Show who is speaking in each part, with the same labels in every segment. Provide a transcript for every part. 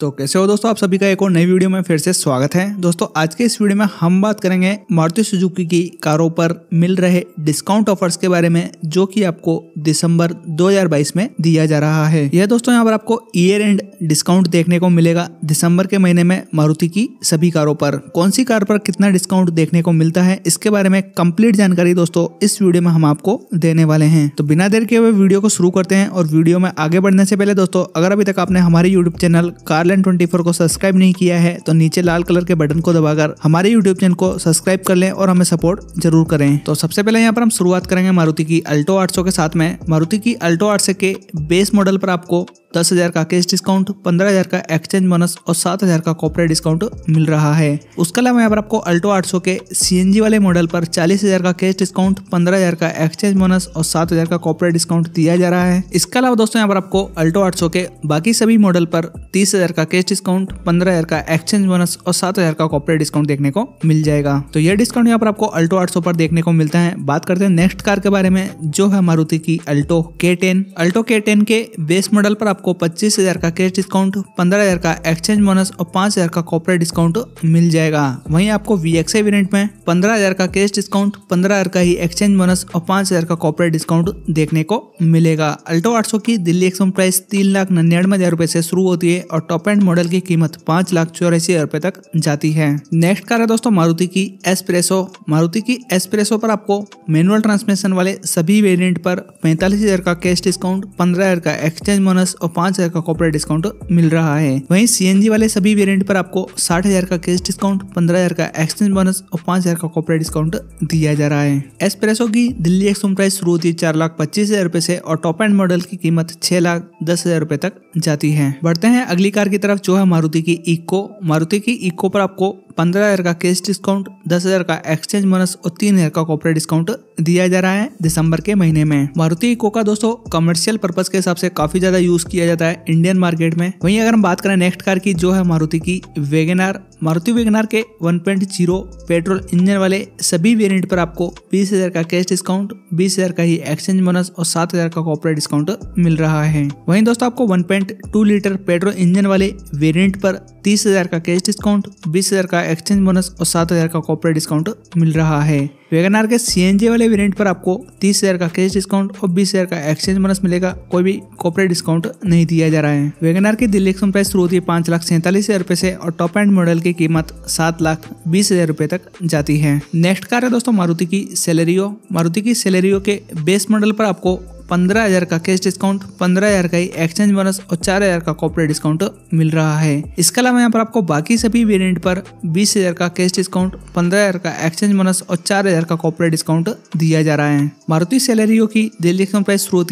Speaker 1: तो कैसे हो दोस्तों आप सभी का एक और नई वीडियो में फिर से स्वागत है दोस्तों आज के इस वीडियो में हम बात करेंगे मारुति सुजुकी की कारों पर मिल रहे डिस्काउंट ऑफर्स के बारे में जो कि आपको दिसंबर 2022 में दिया जा रहा है यह दोस्तों यहाँ पर आपको ईयर एंड डिस्काउंट देखने को मिलेगा दिसंबर के महीने में मारुति की सभी कारों पर कौन सी कार पर कितना डिस्काउंट देखने को मिलता है इसके बारे में कम्प्लीट जानकारी दोस्तों इस वीडियो में हम आपको देने वाले हैं तो बिना देर के हुए वीडियो को शुरू करते हैं और वीडियो में आगे बढ़ने से पहले दोस्तों अगर अभी तक आपने हमारे यूट्यूब चैनल कार आर्लन ट्वेंटी को सब्सक्राइब नहीं किया है तो नीचे लाल कलर के बटन को दबाकर हमारे यूट्यूब चैनल को सब्सक्राइब कर लें और हमें सपोर्ट जरूर करें तो सबसे पहले यहाँ पर हम शुरुआत करेंगे मारुति की अल्टो आठ के साथ में मारुति की अल्टो आठ के बेस मॉडल पर आपको दस हज़ार का कैश डिस्काउंट पंद्रह हज़ार का एक्सचेंज बोनस और सात हज़ार का कॉपरेट डिस्काउंट मिल रहा है उसके अलावा यहाँ पर आपको अल्टो आठ के सी वाले मॉडल पर चालीस हज़ार का कैश डिस्काउंट पंद्रह हज़ार का एक्सचेंज बोनस और सात हज़ार का कॉपरेट डिस्काउंट दिया जा रहा है इसके अलावा दोस्तों यहाँ पर आपको अल्टो आठ के बाकी सभी मॉडल पर तीस हज़ार का कैश डिस्काउंट पंद्रह हज़ार का एक्सचेंज बोनस और सात हज़ार का कॉपरेट डिस्काउंट देखने को मिल जाएगा तो यह डिस्काउंट यहाँ पर आपको अल्टो आठ पर देखने को मिलता है बात करते हैं नेक्स्ट कार के बारे में जो है मारुति की Alto K ten Alto K ten के बेस मॉडल पर आपको आपको पच्चीस हज़ार का कैश डिस्काउंट पंद्रह हज़ार का एक्सचेंज बोनस और पांच हज़ार का कॉपरेट डिस्काउंट मिल जाएगा वहीं आपको वी एक्स वेरियंट में पंद्रह हज़ार का कैश डिस्काउंट पंद्रह हज़ार का ही एक्सचेंज बोनस और पांच हज़ार का कॉपरेट डिस्काउंट देखने को मिलेगा अल्टो आठ सौ की दिल्ली एक्सम प्राइस तीन लाख निन्यानवे हज़ार रूपए से शुरू होती है और टॉप एंड मॉडल की कीमत पांच लाख चौरासी हज़ार रूपए तक जाती है नेक्स्ट कार है दोस्तों मारुति की एस्प्रेसो मारुति की एस्प्रेसो पर आपको मैनुअल ट्रांसमिशन वाले सभी वेरियंट पर पैंतालीस हज़ार का कैश डिस्काउंट पंद्रह हज़ार का एक्सचेंज बोनस और आपको पांच हजार का कॉपरेट डिस्काउंट मिल रहा है वहीं सीएनजी वाले सभी वेरियंट पर आपको साठ हजार का कैश डिस्काउंट पंद्रह हजार का एक्सचेंज बोनस और पांच हजार का कॉपरेट डिस्काउंट दिया जा रहा है एक्सप्रेसो की दिल्ली एक्सम प्राइस शुरू होती है चार लाख पच्चीस हजार रूपए से और टॉप एंड मॉडल की कीमत छह लाख दस हजार रूपए तक जाती है बढ़ते हैं अगली कार की तरफ जो है मारुति की इको मारुति की इको पर आपको पंद्रह हज़ार का कैश डिस्काउंट दस हज़ार का एक्सचेंज बोनस और तीन हज़ार का कॉपरेट डिस्काउंट दिया जा रहा है दिसंबर के महीने में मारुति इको का दोस्तों कमर्शियल पर्पज के हिसाब से काफी ज्यादा यूज किया जाता है इंडियन मार्केट में वहीं अगर हम बात करें नेक्स्ट कार की जो है मारुति की वेगनार मारुति वेगनार के 1.0 पेट्रोल इंजन वाले सभी वेरिएंट पर आपको 20,000 का कैश डिस्काउंट 20,000 का ही एक्सचेंज बोनस और 7,000 का कॉपरेट डिस्काउंट मिल रहा है वहीं दोस्तों आपको 1.2 लीटर पेट्रोल इंजन वाले वेरिएंट पर 30,000 का कैश डिस्काउंट 20,000 का एक्सचेंज बोनस और सात हज़ार का कॉपरेट डिस्काउंट मिल रहा है वेगनार के सी वाले वेरियंट पर आपको तीस हज़ार का कैश डिस्काउंट और बीस हज़ार का एक्सचेंज बोनस मिलेगा कोई भी कॉपरेट डिस्काउंट नहीं दिया जा रहा है वेगनार की दिल्ली एक्सम प्राइस शुरू होती है पांच लाख सैंतालीस हज़ार रुपए से और टॉप एंड मॉडल की कीमत सात लाख बीस हज़ार रुपए तक जाती है नेक्स्ट कार है दोस्तों मारुति की सैलरियो मारुति की सैलरियो के बेस मॉडल पर आपको पंद्रह हज़ार का कैश डिस्काउंट पंद्रह हज़ार का ही एक्सचेंज बोनस और चार हज़ार का कॉपरेट डिस्काउंट मिल रहा है इसके अलावा यहाँ पर आपको बाकी सभी वेरियंट पर बीस हज़ार का कैश डिस्काउंट पंद्रह हज़ार का एक्सचेंज बोनस और चार हज़ार का कॉपरेट डिस्काउंट दिया जा रहा है मारुति सैलरियो की दिल्ली एक्सप्रेस श्रोत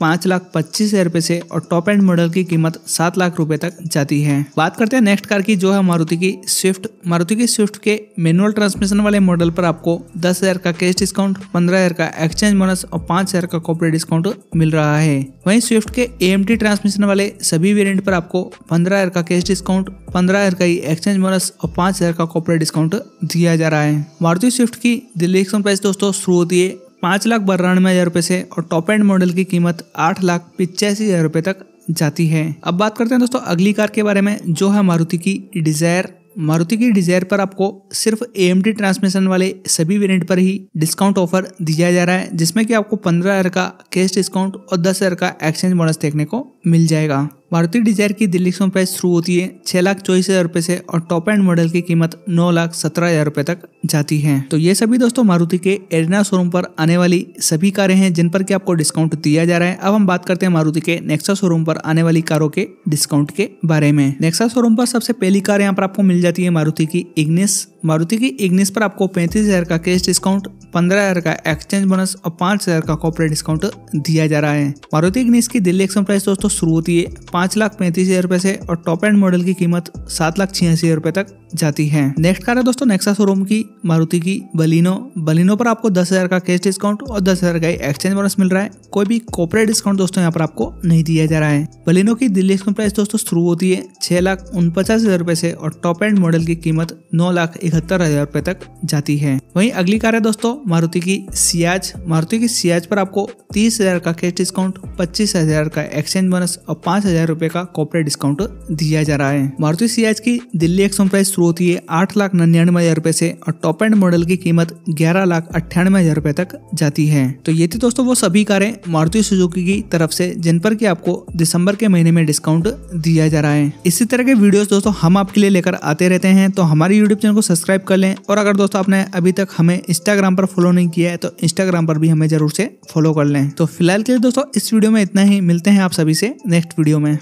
Speaker 1: पाँच लाख पच्चीस हजार रुपए से और टॉप एंड मॉडल की कीमत सात लाख रुपए तक जाती है बात करते हैं नेक्स्ट कार की जो है मारुति की स्विफ्ट मारुति की स्विफ्ट के मैनुअल ट्रांसमिशन वाले मॉडल पर आपको दस हजार का कैश डिस्काउंट पंद्रह हजार का एक्सचेंज बोनस और पांच हजार का कॉपरेट डिस्काउंट मिल रहा है वहीं स्विफ्ट के एम ट्रांसमिशन वाले सभी वेरियंट पर आपको पंद्रह हजार का कैश डिस्काउंट पंद्रह हजार का ही एक्सचेंज बोनस और पांच हजार का कॉपरेट डिस्काउंट दिया जा रहा है मारुति स्विफ्ट की दिल्ली एक्सम प्राइस दोस्तों शुरू होती है पाँच लाख बारानवे हज़ार रुपये से और टॉप एंड मॉडल की कीमत आठ लाख पिचासी हज़ार रुपये तक जाती है अब बात करते हैं दोस्तों अगली कार के बारे में जो है मारुति की डिजायर मारुति की डिजायर पर आपको सिर्फ ए ट्रांसमिशन वाले सभी वेरिएंट पर ही डिस्काउंट ऑफर दिया जा रहा है जिसमें कि आपको पंद्रह हज़ार का कैश डिस्काउंट और दस हज़ार का एक्सचेंज बोनस देखने को मिल जाएगा मारुति डिजायर की दिल्ली एक्सोन प्राइस शुरू होती है छह लाख चौबीस हजार रुपए से और टॉप एंड मॉडल की कीमत नौ लाख सत्रह हजार रुपए तक जाती है तो ये सभी दोस्तों मारुति के एरिना शोरूम पर आने वाली सभी कारें हैं जिन पर की आपको डिस्काउंट दिया जा रहा है अब हम बात करते हैं मारुति के नेक्सा शोरूम पर आने वाली कारों के डिस्काउंट के बारे में नेक्सा शोरूम पर सबसे पहली कार यहाँ पर आपको मिल जाती है मारुति की इग्निस मारुति की इग्निस पर आपको पैंतीस हज़ार का कैश डिस्काउंट पंद्रह हज़ार का एक्सचेंज बोनस और पाँच हज़ार का कॉपरेट डिस्काउंट दिया जा रहा है मारुति इग्निस की दिल्ली एक्सम प्राइस दोस्तों शुरू होती है पाँच लाख पैंतीस हज़ार रुपये से और टॉप एंड मॉडल की कीमत सात लाख छियासी हज़ार रुपये तक जाती है नेक्स्ट कार है दोस्तों नेक्सा शोरूम की मारुति की बलिनो बलिनो पर आपको दस हज़ार का कैश डिस्काउंट और दस हज़ार का एक्सचेंज बोनस मिल रहा है कोई भी कॉपरेट डिस्काउंट दोस्तों यहाँ पर आपको नहीं दिया जा रहा है बलिनो की दिल्ली एक्सम प्राइस दोस्तों शुरू होती है छह लाख उनपचास हज़ार रुपये से और टॉप एंड मॉडल की कीमत नौ लाख इकहत्तर हजार रुपए तक जाती है वहीं अगली कार है दोस्तों मारुति की सियाज मारुति की सियाज पर आपको तीस हजार का कैश डिस्काउंट पच्चीस हजार का एक्सचेंज बोनस और पांच हजार रूपए का कॉपरेट डिस्काउंट दिया जा रहा है मारुति सियाज की दिल्ली एक्सोन प्राइस शुरू होती है आठ लाख निन्यानवे हजार रूपए से और टॉप एंड मॉडल की कीमत ग्यारह लाख अट्ठानवे हजार रूपए तक जाती है तो ये थी दोस्तों वो सभी कारें मारुति सुजुकी की तरफ से जिन पर की आपको दिसंबर के महीने में डिस्काउंट दिया जा रहा है इसी तरह के वीडियोस दोस्तों हम आपके लिए लेकर आते रहते हैं तो हमारे यूट्यूब चैनल को सब्सक्राइब सब्सक्राइब कर लें और अगर दोस्तों आपने अभी तक हमें इंस्टाग्राम पर फॉलो नहीं किया है तो इंस्टाग्राम पर भी हमें जरूर से फॉलो कर लें तो फिलहाल के लिए दोस्तों इस वीडियो में इतना ही मिलते हैं आप सभी से नेक्स्ट वीडियो में